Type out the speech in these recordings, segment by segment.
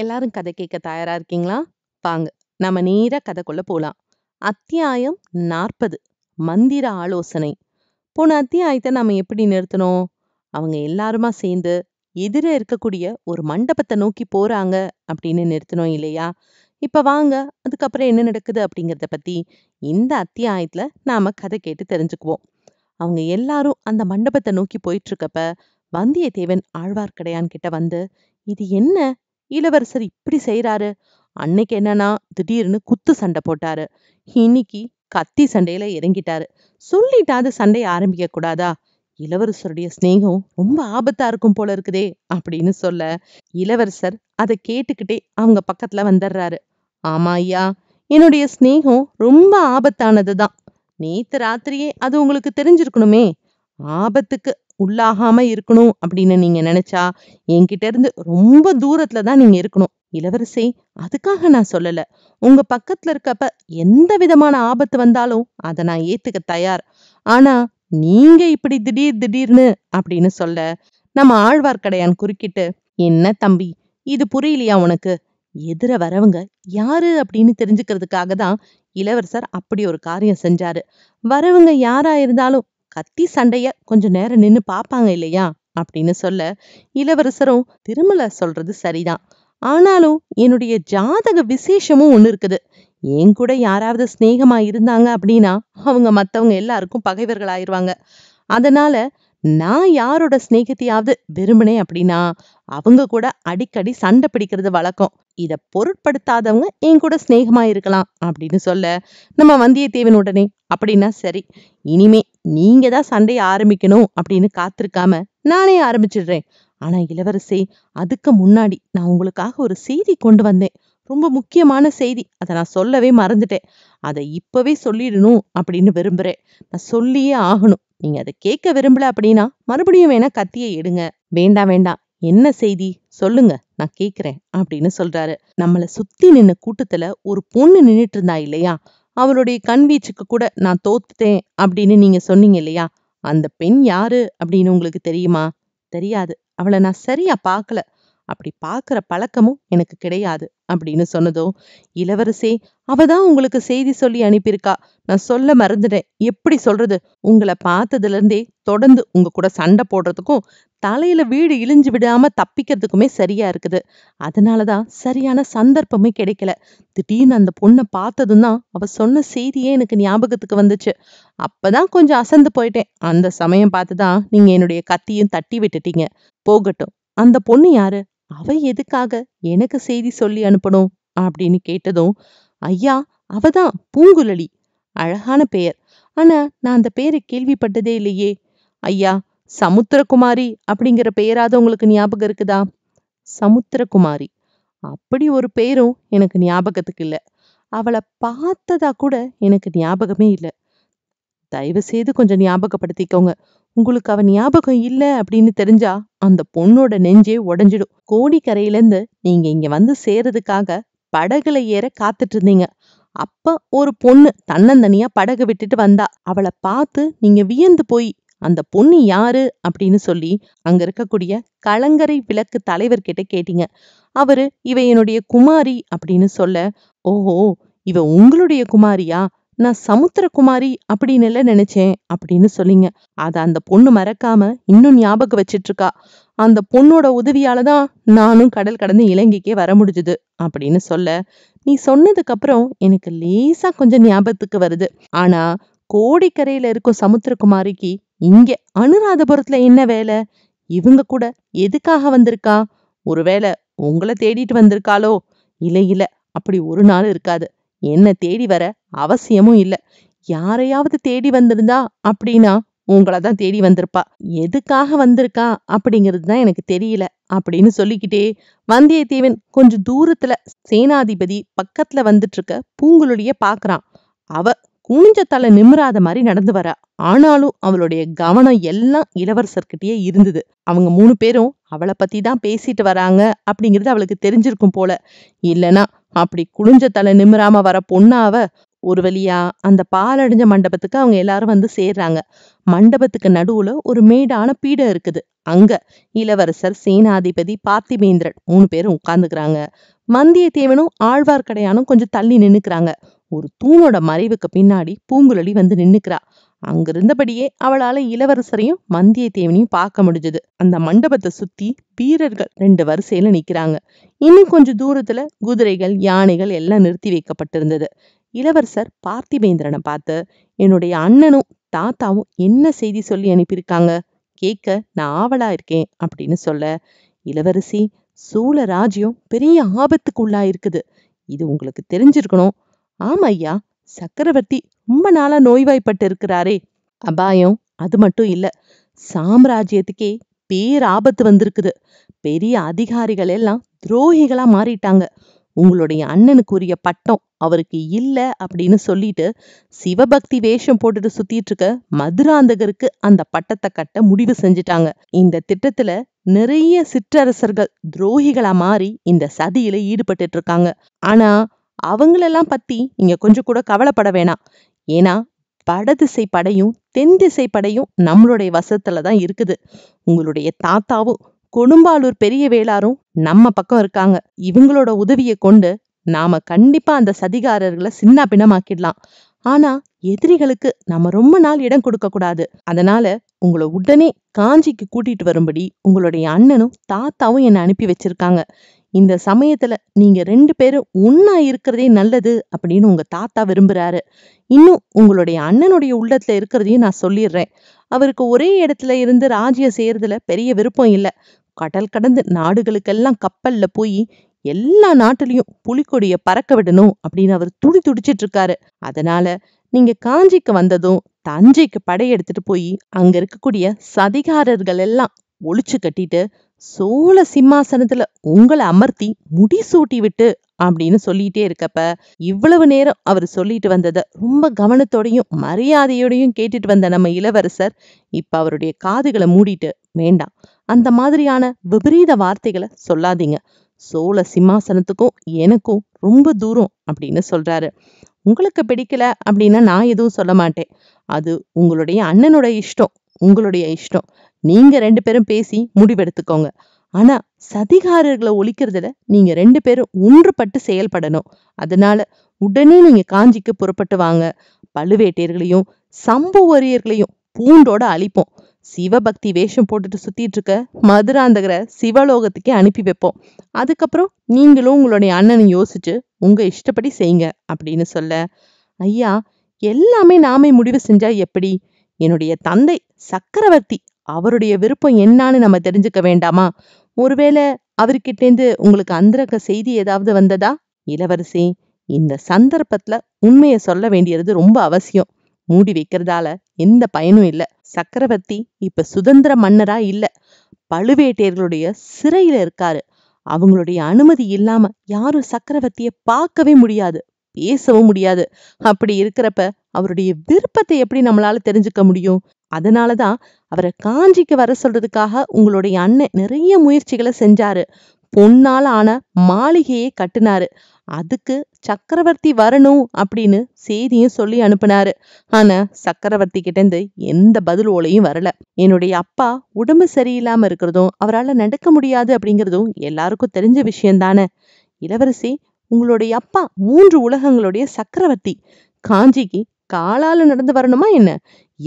எல்லாரும் கதை கேட்க தயாரா இருக்கீங்களா வாங்க நம்ம நேரா கதைக்குள்ள போலாம் அத்தியாயம் நாற்பது மந்திர ஆலோசனை போன அத்தியாயத்தை நாம எப்படி நிறுத்தணும் அவங்க எல்லாருமா சேர்ந்து எதிர இருக்கக்கூடிய ஒரு மண்டபத்தை நோக்கி போறாங்க அப்படின்னு நிறுத்தணும் இல்லையா இப்ப வாங்க அதுக்கப்புறம் என்ன நடக்குது அப்படிங்கிறத பத்தி இந்த அத்தியாயத்துல நாம கதை கேட்டு தெரிஞ்சுக்குவோம் அவங்க எல்லாரும் அந்த மண்டபத்தை நோக்கி போயிட்டு இருக்கப்ப வந்தியத்தேவன் ஆழ்வார்க்கடையான் கிட்ட வந்து இது என்ன இளவரசர் இப்படி செய்கிறாரு அன்னைக்கு என்னன்னா திடீர்னு குத்து சண்டை போட்டாரு இன்னைக்கு கத்தி சண்டையில இறங்கிட்டாரு சொல்லிட்டாது சண்டையை ஆரம்பிக்க கூடாதா இளவரசருடைய சிநேகம் ரொம்ப ஆபத்தா இருக்கும் போல இருக்குதே அப்படின்னு சொல்ல இளவரசர் அதை கேட்டுக்கிட்டே அவங்க பக்கத்துல வந்துடுறாரு ஆமா ஐயா என்னுடைய சிநேகம் ரொம்ப ஆபத்தானது தான் நேத்து ராத்திரியே அது உங்களுக்கு தெரிஞ்சிருக்கணுமே ஆபத்துக்கு உள்ளாகாம இருக்கணும் அப்படின்னு நீங்க நினைச்சா என்கிட்ட இருந்து ரொம்ப தூரத்துல தான் நீங்க இருக்கணும் இளவரசே அதுக்காக நான் சொல்லல உங்க பக்கத்துல இருக்கப்ப எந்த விதமான ஆபத்து வந்தாலும் அதை நான் ஏத்துக்க தயார் ஆனா நீங்க இப்படி திடீர் திடீர்னு அப்படின்னு சொல்ல நம்ம ஆழ்வார்க்கடையான் குறுக்கிட்டு என்ன தம்பி இது புரியலையா உனக்கு எதிர வரவங்க யாரு அப்படின்னு தெரிஞ்சுக்கிறதுக்காக தான் இளவரசர் அப்படி ஒரு காரியம் செஞ்சாரு வரவங்க யாரா இருந்தாலும் கத்தி சண்டைய கொஞ்ச நேரம் நின்னு பாப்பாங்க இல்லையா அப்படின்னு சொல்ல இளவரசரும் திருமல சொல்றது சரிதான் ஆனாலும் என்னுடைய ஜாதக விசேஷமும் ஒண்ணு இருக்குது என் கூட யாராவது சிநேகமா இருந்தாங்க அப்படின்னா அவங்க மத்தவங்க எல்லாருக்கும் பகைவர்கள் ஆயிடுவாங்க அதனால நான் யாரோட சிநேகத்தையாவது விரும்பினேன் அப்படின்னா அவங்க கூட அடிக்கடி சண்டை பிடிக்கிறது வழக்கம் இதை பொருட்படுத்தாதவங்க என் கூட சிநேகமா இருக்கலாம் அப்படின்னு சொல்ல நம்ம வந்தியத்தேவன் உடனே அப்படின்னா சரி இனிமே நீங்க தான் சண்டையை ஆரம்பிக்கணும் அப்படின்னு காத்திருக்காம நானே ஆரம்பிச்சிடுறேன் ஆனா இளவரசே அதுக்கு முன்னாடி நான் உங்களுக்காக ஒரு செய்தி கொண்டு வந்தேன் ரொம்ப முக்கியமான செய்தி அதை நான் சொல்லவே மறந்துட்டேன் அதை இப்பவே சொல்லிடணும் அப்படின்னு விரும்புறேன் நான் சொல்லியே ஆகணும் நீங்க அதை கேட்க விரும்பல அப்படின்னா மறுபடியும் வேணா கத்தியை எடுங்க வேண்டாம் வேண்டாம் என்ன செய்தி சொல்லுங்க நான் கேக்குறேன் அப்படின்னு சொல்றாரு நம்மள சுத்தி நின்ன கூட்டத்துல ஒரு பொண்ணு நின்றுட்டு இருந்தா இல்லையா அவளுடைய கண் வீச்சுக்கு கூட நான் தோத்துட்டேன் அப்படின்னு நீங்க சொன்னீங்க இல்லையா அந்த பெண் யாரு அப்படின்னு உங்களுக்கு தெரியுமா தெரியாது அவளை நான் சரியா பார்க்கல அப்படி பார்க்குற பழக்கமும் எனக்கு கிடையாது அப்படின்னு சொன்னதோ இளவரசே அவ தான் உங்களுக்கு செய்தி சொல்லி அனுப்பியிருக்கா நான் சொல்ல மறந்துட்டேன் எப்படி சொல்றது உங்களை பார்த்ததுலேருந்தே இருந்தே தொடர்ந்து உங்க கூட சண்டை போடுறதுக்கும் தலையில வீடு இழிஞ்சு விடாம தப்பிக்கிறதுக்குமே சரியா இருக்குது அதனாலதான் சரியான சந்தர்ப்பமே கிடைக்கல திடீர்னு அந்த பொண்ணை பார்த்ததும் தான் அவ சொன்ன செய்தியே எனக்கு ஞாபகத்துக்கு வந்துச்சு அப்பதான் கொஞ்சம் அசந்து போயிட்டேன் அந்த சமயம் பார்த்துதான் நீங்க என்னுடைய கத்தியும் தட்டி விட்டுட்டீங்க போகட்டும் அந்த பொண்ணு யாரு அவ எதுக்காக எனக்கு செய்தி சொல்லி அனுப்பணும் அப்படின்னு கேட்டதும் ஐயா அவ தான் பூங்குழலி அழகான பெயர் ஆனா நான் அந்த பெயரை கேள்விப்பட்டதே இல்லையே ஐயா சமுத்திரகுமாரி அப்படிங்கிற பெயராத உங்களுக்கு ஞாபகம் இருக்குதா சமுத்திரகுமாரி அப்படி ஒரு பெயரும் எனக்கு ஞாபகத்துக்கு இல்லை அவளை பார்த்ததா கூட எனக்கு ஞாபகமே இல்லை தயவு செய்து கொஞ்சம் ஞாபகப்படுத்திக்கோங்க உங்களுக்கு அவன் ஞாபகம் இல்லை அப்படின்னு தெரிஞ்சா அந்த பொண்ணோட நெஞ்சே உடஞ்சிடும் கோடிக்கரையிலேருந்து நீங்க இங்க வந்து சேரதுக்காக படகுல ஏற காத்துட்டு இருந்தீங்க அப்ப ஒரு பொண்ணு தன்னந்தனியா படகு விட்டுட்டு வந்தா அவளை பார்த்து நீங்க வியந்து போய் அந்த பொண்ணு யாரு அப்படின்னு சொல்லி அங்க இருக்கக்கூடிய கலங்கரை விளக்கு தலைவர்கிட்ட கேட்டீங்க அவரு இவ என்னுடைய குமாரி அப்படின்னு சொல்ல ஓஹோ இவ உங்களுடைய குமாரியா நான் சமுத்திரகுமாரி அப்படின்னு இல்லை நினைச்சேன் அப்படின்னு சொல்லிங்க அதை அந்த பொண்ணு மறக்காம இன்னும் ஞாபகம் வச்சிட்டு இருக்கா அந்த பொண்ணோட உதவியால தான் நானும் கடல் கடந்து இலங்கைக்கே வர முடிஞ்சது அப்படின்னு சொல்ல நீ சொன்னதுக்கு அப்புறம் எனக்கு லேசா கொஞ்சம் ஞாபகத்துக்கு வருது ஆனா கோடிக்கரையில இருக்கும் சமுத்திரகுமாரிக்கு இங்க அனுராதபுரத்துல என்ன வேலை இவங்க கூட எதுக்காக வந்திருக்கா ஒருவேளை உங்களை தேடிட்டு வந்திருக்காளோ இல்ல இல்ல அப்படி ஒரு நாள் இருக்காது என்ன தேடி வர அவசியமும் இல்லை யாரையாவது தேடி வந்திருந்தா அப்படின்னா உங்களை தான் தேடி வந்திருப்பா எதுக்காக வந்திருக்கா அப்படிங்கிறது தான் எனக்கு தெரியல அப்படின்னு சொல்லிக்கிட்டே வந்தியத்தேவன் கொஞ்சம் தூரத்துல சேனாதிபதி பக்கத்துல வந்துட்டு இருக்க பூங்குழலிய பாக்குறான் அவ குனிஞ்ச தலை நிமிராத மாதிரி நடந்து வரா ஆனாலும் அவளுடைய கவனம் எல்லாம் இளவரசர்கிட்டயே இருந்தது அவங்க மூணு பேரும் அவளை பத்தி தான் பேசிட்டு வராங்க அப்படிங்கிறது அவளுக்கு தெரிஞ்சிருக்கும் போல இல்லைன்னா அப்படி குளிஞ்ச தலை நிமிராம வர பொண்ணாவ ஒரு வழியா அந்த பாலடைஞ்ச மண்டபத்துக்கு அவங்க எல்லாரும் வந்து சேர்றாங்க மண்டபத்துக்கு நடுவுல ஒரு மேடான பீடம் இருக்குது அங்க இளவரசர் சேனாதிபதி பார்த்திபேந்திரன் மூணு பேரும் உட்கார்ந்துக்கிறாங்க வந்தியத்தேவனும் ஆழ்வார்க்கடையானும் கொஞ்சம் தள்ளி நின்னுக்கிறாங்க ஒரு தூணோட மறைவுக்கு பின்னாடி பூங்குழலி வந்து நின்னுக்கிறா அங்கிருந்தபடியே அவளால இளவரசரையும் வந்தியத்தேவனையும் பார்க்க முடிஞ்சது அந்த மண்டபத்தை சுத்தி வீரர்கள் ரெண்டு வரிசையில நிக்கிறாங்க இன்னும் கொஞ்சம் தூரத்துல குதிரைகள் யானைகள் எல்லாம் நிறுத்தி வைக்கப்பட்டிருந்தது இளவரசர் பார்த்திபேந்திரனை பார்த்து என்னுடைய அண்ணனும் தாத்தாவும் என்ன செய்தி சொல்லி அனுப்பியிருக்காங்க கேட்க நான் ஆவலா இருக்கேன் அப்படின்னு சொல்ல இளவரசி சூழ ராஜ்யம் பெரிய ஆபத்துக்குள்ளா இருக்குது இது உங்களுக்கு தெரிஞ்சிருக்கணும் ஆமா ஐயா சக்கரவர்த்தி ரொம்ப நாளா நோய்வாய்ப்பட்டு இருக்கிறாரே அபாயம் அது மட்டும் இல்ல சாம்ராஜ்யத்துக்கே பேராபத்து வந்திருக்குது பெரிய அதிகாரிகள் எல்லாம் துரோகிகளா மாறிட்டாங்க உங்களுடைய அண்ணனுக்குரிய பட்டம் அவருக்கு இல்லை அப்படின்னு சொல்லிட்டு சிவபக்தி வேஷம் போட்டுட்டு சுத்திட்டு இருக்க மதுராந்தகருக்கு அந்த பட்டத்தை கட்ட முடிவு செஞ்சுட்டாங்க இந்த திட்டத்துல நிறைய சிற்றரசர்கள் துரோகிகளா மாறி இந்த சதியில ஈடுபட்டு இருக்காங்க ஆனா அவங்களெல்லாம் பத்தி இங்க கொஞ்சம் கூட கவலைப்பட வேணாம் ஏன்னா வடதிசை படையும் தென் திசை படையும் நம்மளுடைய வசத்துல தான் இருக்குது உங்களுடைய தாத்தாவும் கொடும்பாலூர் பெரிய வேளாரும் நம்ம பக்கம் இருக்காங்க இவங்களோட உதவியை கொண்டு நாம கண்டிப்பா அந்த சதிகாரர்களை சின்ன பின்னமாக்கிடலாம் ஆனா எதிரிகளுக்கு நம்ம ரொம்ப நாள் இடம் கொடுக்க கூடாது அதனால உங்களை உடனே காஞ்சிக்கு கூட்டிட்டு வரும்படி உங்களுடைய அண்ணனும் தாத்தாவும் என்னை அனுப்பி வச்சிருக்காங்க இந்த சமயத்துல நீங்க ரெண்டு பேரும் ஒன்னா இருக்கிறதே நல்லது அப்படின்னு உங்க தாத்தா விரும்புறாரு இன்னும் உங்களுடைய அண்ணனுடைய உள்ளத்துல இருக்கிறதையும் நான் சொல்லிடுறேன் அவருக்கு ஒரே இடத்துல இருந்து ராஜ்ய செய்யறதுல பெரிய விருப்பம் இல்லை கடல் கடந்து நாடுகளுக்கெல்லாம் கப்பல்ல போய் எல்லா நாட்டுலயும் புலிக்கொடிய பறக்க விடணும் அப்படின்னு அவர் துடி துடிச்சிட்டு இருக்காரு அதனால நீங்க காஞ்சிக்கு வந்ததும் தஞ்சைக்கு படையெடுத்துட்டு போய் அங்க இருக்கக்கூடிய சதிகாரர்கள் எல்லாம் ஒழிச்சு கட்டிட்டு சோழ சிம்மாசனத்துல உங்களை அமர்த்தி முடிசூட்டி விட்டு அப்படின்னு சொல்லிட்டே இருக்கப்ப இவ்வளவு நேரம் அவர் சொல்லிட்டு வந்ததை ரொம்ப கவனத்தோடையும் மரியாதையோடையும் கேட்டுட்டு வந்த நம்ம இளவரசர் இப்ப அவருடைய காதுகளை மூடிட்டு வேண்டாம் அந்த மாதிரியான விபரீத வார்த்தைகளை சொல்லாதீங்க சோழ சிம்மாசனத்துக்கும் எனக்கும் ரொம்ப தூரம் அப்படின்னு சொல்றாரு உங்களுக்கு பிடிக்கல அப்படின்னா நான் எதுவும் சொல்ல மாட்டேன் அது உங்களுடைய அண்ணனுடைய இஷ்டம் உங்களுடைய இஷ்டம் நீங்க ரெண்டு பேரும் பேசி முடிவெடுத்துக்கோங்க ஆனா சதிகாரர்களை ஒழிக்கிறதுல நீங்க ரெண்டு பேரும் ஒன்றுபட்டு செயல்படணும் அதனால உடனே நீங்க காஞ்சிக்கு புறப்பட்டு வாங்க பழுவேட்டையர்களையும் சம்புவரியர்களையும் பூண்டோட அழிப்போம் சிவபக்தி வேஷம் போட்டுட்டு சுத்திட்டு இருக்க மதுராந்தகரை சிவலோகத்துக்கே அனுப்பி வைப்போம் அதுக்கப்புறம் நீங்களும் உங்களுடைய அண்ணனை யோசிச்சு உங்க இஷ்டப்படி செய்யுங்க அப்படின்னு சொல்ல ஐயா எல்லாமே நாமே முடிவு செஞ்சா எப்படி என்னுடைய தந்தை சக்கரவர்த்தி அவருடைய விருப்பம் என்னான்னு நம்ம தெரிஞ்சுக்க வேண்டாமா ஒருவேளை அவர்கிட்டேந்து உங்களுக்கு அந்தரக செய்தி ஏதாவது வந்ததா இளவரசி இந்த சந்தர்ப்பத்துல உண்மையை சொல்ல வேண்டியது ரொம்ப அவசியம் மூடி வைக்கிறதால எந்த பயனும் இல்ல சக்கரவர்த்தி இப்ப சுதந்திர மன்னரா இல்ல பழுவேட்டையர்களுடைய சிறையில இருக்காரு அவங்களுடைய அனுமதி இல்லாம யாரும் சக்கரவர்த்திய பார்க்கவே முடியாது பேசவும் முடியாது அப்படி இருக்கிறப்ப அவருடைய விருப்பத்தை எப்படி நம்மளால தெரிஞ்சுக்க முடியும் அதனால தான் அவரை காஞ்சிக்கு வர சொல்றதுக்காக உங்களுடைய அண்ணன் நிறைய முயற்சிகளை செஞ்சாரு பொன்னால ஆன மாளிகையை கட்டினாரு அதுக்கு சக்கரவர்த்தி வரணும் அப்படின்னு செய்தியும் சொல்லி அனுப்புனாரு ஆனா சக்கரவர்த்தி இருந்து எந்த பதில் ஓலையும் வரல என்னுடைய அப்பா உடம்பு சரியில்லாம இருக்கிறதும் அவரால் நடக்க முடியாது அப்படிங்கிறதும் எல்லாருக்கும் தெரிஞ்ச விஷயம் தானே இளவரசி உங்களுடைய அப்பா மூன்று உலகங்களுடைய சக்கரவர்த்தி காஞ்சிக்கு காலால நடந்து வரணுமா என்ன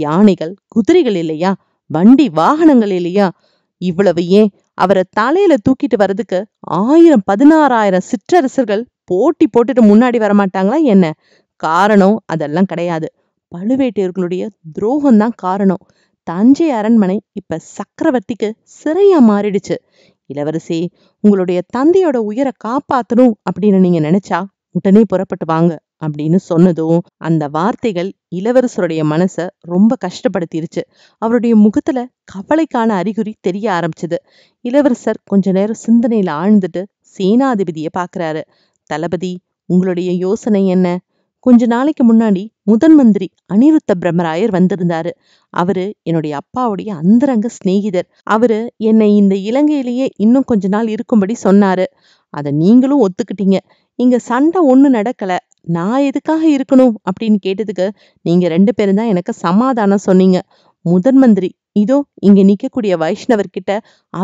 யானைகள் குதிரைகள் இல்லையா வண்டி வாகனங்கள் இல்லையா இவ்வளவு ஏன் அவரை தலையில தூக்கிட்டு வர்றதுக்கு ஆயிரம் பதினாறாயிரம் சிற்றரசர்கள் போட்டி போட்டுட்டு முன்னாடி வரமாட்டாங்களா என்ன காரணம் அதெல்லாம் கிடையாது பழுவேட்டையர்களுடைய துரோகம் தான் காரணம் தஞ்சை அரண்மனை இப்ப சக்கரவர்த்திக்கு சிறையா மாறிடுச்சு இளவரசி உங்களுடைய தந்தையோட உயிரை காப்பாத்தணும் அப்படின்னு நீங்க நினைச்சா உடனே புறப்பட்டு வாங்க அப்படின்னு சொன்னதும் அந்த வார்த்தைகள் இளவரசருடைய மனச ரொம்ப கஷ்டப்படுத்திருச்சு அவருடைய முகத்துல கவலைக்கான அறிகுறி தெரிய ஆரம்பிச்சது இளவரசர் கொஞ்ச நேரம் சிந்தனையில ஆழ்ந்துட்டு சேனாதிபதியை பாக்குறாரு தளபதி உங்களுடைய யோசனை என்ன கொஞ்ச நாளைக்கு முன்னாடி முதன் மந்திரி அனிருத்த பிரம்மராயர் வந்திருந்தாரு அவரு என்னுடைய அப்பாவுடைய அந்தரங்க சிநேகிதர் அவரு என்னை இந்த இலங்கையிலேயே இன்னும் கொஞ்ச நாள் இருக்கும்படி சொன்னாரு அதை நீங்களும் ஒத்துக்கிட்டீங்க இங்க சண்டை ஒண்ணு நடக்கல நான் எதுக்காக இருக்கணும் அப்படின்னு கேட்டதுக்கு நீங்க ரெண்டு பேரும் தான் எனக்கு சமாதானம் சொன்னீங்க முதன் மந்திரி இதோ இங்க நிக்கக்கூடிய வைஷ்ணவர்கிட்ட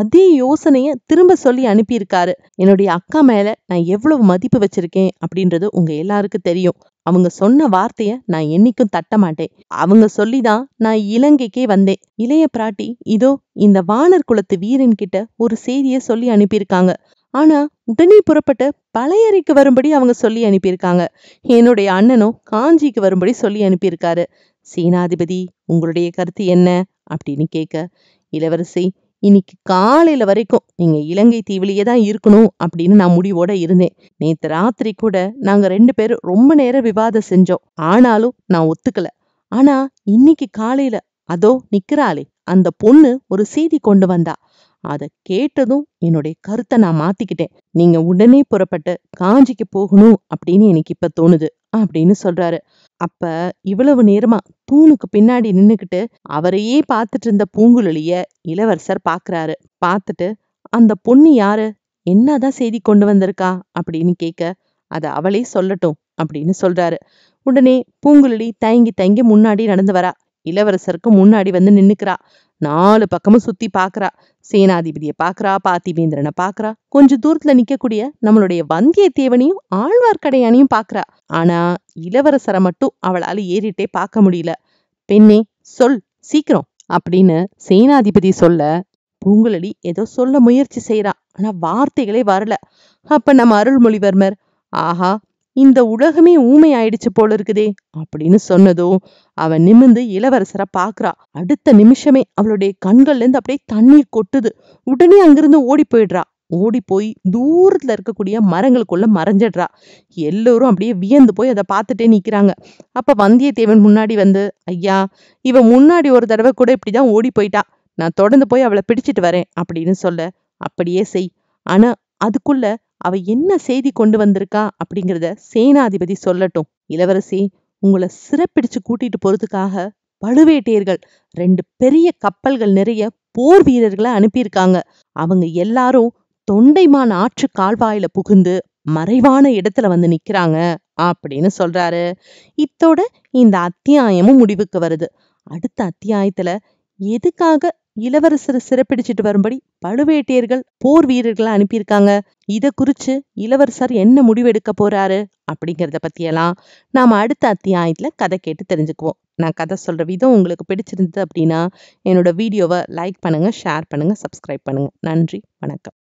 அதே யோசனைய திரும்ப சொல்லி அனுப்பியிருக்காரு என்னுடைய அக்கா மேல நான் எவ்வளவு மதிப்பு வச்சிருக்கேன் அப்படின்றது உங்க எல்லாருக்கும் தெரியும் அவங்க சொன்ன வார்த்தைய நான் என்னைக்கும் தட்ட மாட்டேன் அவங்க சொல்லிதான் நான் இலங்கைக்கே வந்தேன் இளைய பிராட்டி இதோ இந்த வானர் குலத்து வீரன் கிட்ட ஒரு செய்திய சொல்லி அனுப்பியிருக்காங்க ஆனா உடனே புறப்பட்டு பழையறைக்கு வரும்படி அவங்க சொல்லி அனுப்பியிருக்காங்க என்னுடைய அண்ணனும் காஞ்சிக்கு வரும்படி சொல்லி அனுப்பியிருக்காரு சீனாதிபதி உங்களுடைய கருத்து என்ன அப்படின்னு கேட்க இளவரசி இன்னைக்கு காலையில வரைக்கும் நீங்க இலங்கை தீவிலேயே தான் இருக்கணும் அப்படின்னு நான் முடிவோட இருந்தேன் நேத்து ராத்திரி கூட நாங்க ரெண்டு பேரும் ரொம்ப நேரம் விவாதம் செஞ்சோம் ஆனாலும் நான் ஒத்துக்கல ஆனா இன்னைக்கு காலையில அதோ நிக்கிறாளே அந்த பொண்ணு ஒரு செய்தி கொண்டு வந்தா அதை கேட்டதும் என்னுடைய கருத்தை நான் மாத்திக்கிட்டேன் நீங்க உடனே புறப்பட்டு காஞ்சிக்கு போகணும் அப்படின்னு எனக்கு இப்ப தோணுது அப்படின்னு சொல்றாரு அப்ப இவ்வளவு நேரமா தூணுக்கு பின்னாடி நின்னுக்கிட்டு அவரையே பார்த்துட்டு இருந்த பூங்குழலிய இளவரசர் பாக்குறாரு பார்த்துட்டு அந்த பொண்ணு யாரு என்னதான் செய்தி கொண்டு வந்திருக்கா அப்படின்னு கேட்க அத அவளே சொல்லட்டும் அப்படின்னு சொல்றாரு உடனே பூங்குழலி தயங்கி தயங்கி முன்னாடி நடந்து வரா இளவரசருக்கு முன்னாடி வந்து நின்னுக்கிறா நாலு பக்கமும் சுத்தி பாக்குறா சேனாதிபதியை பாக்குறா பாத்திபேந்திரனை பாக்குறா கொஞ்ச தூரத்துல நிக்கக்கூடிய நம்மளுடைய வந்தியத்தேவனையும் ஆழ்வார்க்கடையானையும் பாக்குறா ஆனா இளவரசரை மட்டும் அவளால ஏறிட்டே பார்க்க முடியல பெண்ணே சொல் சீக்கிரம் அப்படின்னு சேனாதிபதி சொல்ல பூங்குழலி ஏதோ சொல்ல முயற்சி செய்யறா ஆனா வார்த்தைகளே வரல அப்ப நம்ம அருள்மொழிவர்மர் ஆஹா இந்த உலகமே ஊமை ஆயிடுச்சு போல இருக்குதே அப்படின்னு சொன்னதோ அவன் நிமிந்து இளவரசரை பாக்குறா அடுத்த நிமிஷமே அவளுடைய கண்கள்ல இருந்து அப்படியே தண்ணீர் கொட்டுது உடனே அங்கிருந்து ஓடி போயிடுறா ஓடி போய் தூரத்துல இருக்கக்கூடிய மரங்களுக்குள்ள மறைஞ்சிடுறா எல்லோரும் அப்படியே வியந்து போய் அதை பார்த்துட்டே நிக்கிறாங்க அப்ப வந்தியத்தேவன் முன்னாடி வந்து ஐயா இவ முன்னாடி ஒரு தடவை கூட இப்படிதான் ஓடி போயிட்டா நான் தொடர்ந்து போய் அவளை பிடிச்சிட்டு வரேன் அப்படின்னு சொல்ல அப்படியே செய் ஆனா அதுக்குள்ள அவ என்ன செய்தி கொண்டு வந்திருக்கா அப்படிங்கிறத சேனாதிபதி சொல்லட்டும் இளவரசி உங்களை சிறப்பிடிச்சு கூட்டிட்டு போறதுக்காக பழுவேட்டையர்கள் ரெண்டு பெரிய கப்பல்கள் நிறைய போர் வீரர்களை அனுப்பியிருக்காங்க அவங்க எல்லாரும் தொண்டைமான் ஆற்று கால்வாயில புகுந்து மறைவான இடத்துல வந்து நிக்கிறாங்க அப்படின்னு சொல்றாரு இத்தோட இந்த அத்தியாயமும் முடிவுக்கு வருது அடுத்த அத்தியாயத்துல எதுக்காக இளவரசர் சிறப்பிடிச்சிட்டு வரும்படி பழுவேட்டையர்கள் போர் வீரர்களை அனுப்பியிருக்காங்க இதை குறித்து இளவரசர் என்ன முடிவெடுக்க போறாரு அப்படிங்கிறத பற்றியெல்லாம் நாம் அடுத்த அத்தியாயத்தில் கதை கேட்டு தெரிஞ்சுக்குவோம் நான் கதை சொல்கிற விதம் உங்களுக்கு பிடிச்சிருந்தது அப்படின்னா என்னோட வீடியோவை லைக் பண்ணுங்கள் ஷேர் பண்ணுங்கள் சப்ஸ்கிரைப் பண்ணுங்கள் நன்றி வணக்கம்